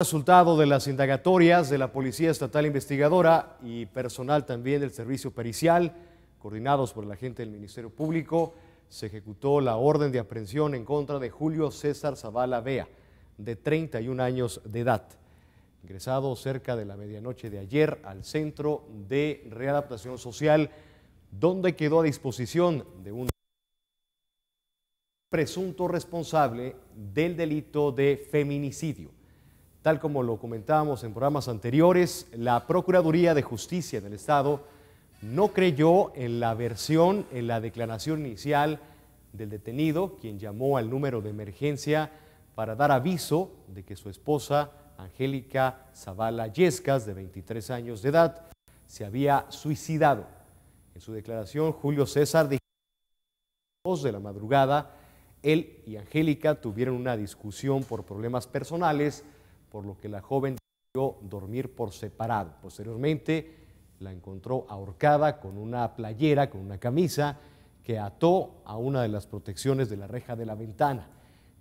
resultado de las indagatorias de la Policía Estatal Investigadora y personal también del Servicio Pericial, coordinados por la gente del Ministerio Público, se ejecutó la orden de aprehensión en contra de Julio César Zavala Bea, de 31 años de edad, ingresado cerca de la medianoche de ayer al Centro de Readaptación Social, donde quedó a disposición de un presunto responsable del delito de feminicidio. Tal como lo comentábamos en programas anteriores, la Procuraduría de Justicia del Estado no creyó en la versión, en la declaración inicial del detenido, quien llamó al número de emergencia para dar aviso de que su esposa, Angélica Zavala Yescas, de 23 años de edad, se había suicidado. En su declaración, Julio César dijo 2 de la madrugada, él y Angélica tuvieron una discusión por problemas personales, por lo que la joven decidió dormir por separado. Posteriormente la encontró ahorcada con una playera, con una camisa que ató a una de las protecciones de la reja de la ventana.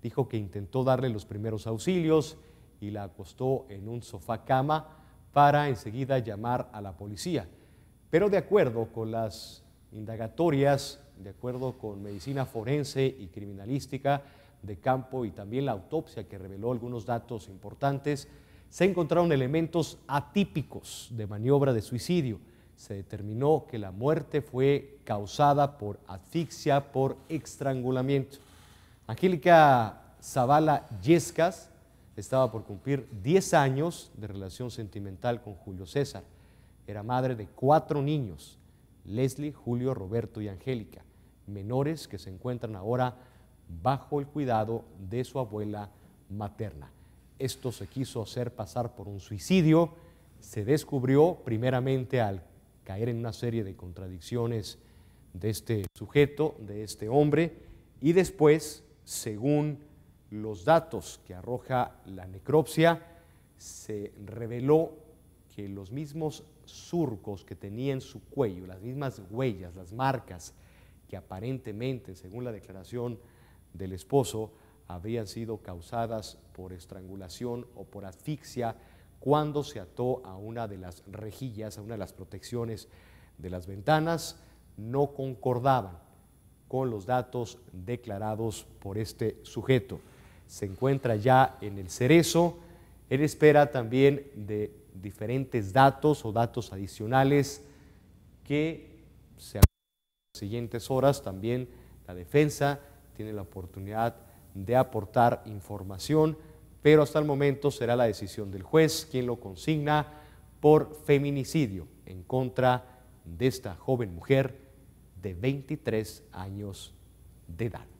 Dijo que intentó darle los primeros auxilios y la acostó en un sofá cama para enseguida llamar a la policía. Pero de acuerdo con las indagatorias, de acuerdo con medicina forense y criminalística, de campo y también la autopsia que reveló algunos datos importantes, se encontraron elementos atípicos de maniobra de suicidio. Se determinó que la muerte fue causada por asfixia, por estrangulamiento. Angélica Zavala Yescas estaba por cumplir 10 años de relación sentimental con Julio César. Era madre de cuatro niños, Leslie, Julio, Roberto y Angélica, menores que se encuentran ahora bajo el cuidado de su abuela materna. Esto se quiso hacer pasar por un suicidio, se descubrió primeramente al caer en una serie de contradicciones de este sujeto, de este hombre, y después, según los datos que arroja la necropsia, se reveló que los mismos surcos que tenía en su cuello, las mismas huellas, las marcas que aparentemente, según la declaración del esposo habían sido causadas por estrangulación o por asfixia cuando se ató a una de las rejillas, a una de las protecciones de las ventanas, no concordaban con los datos declarados por este sujeto. Se encuentra ya en el cerezo. Él espera también de diferentes datos o datos adicionales que se en las siguientes horas también la defensa tiene la oportunidad de aportar información, pero hasta el momento será la decisión del juez quien lo consigna por feminicidio en contra de esta joven mujer de 23 años de edad.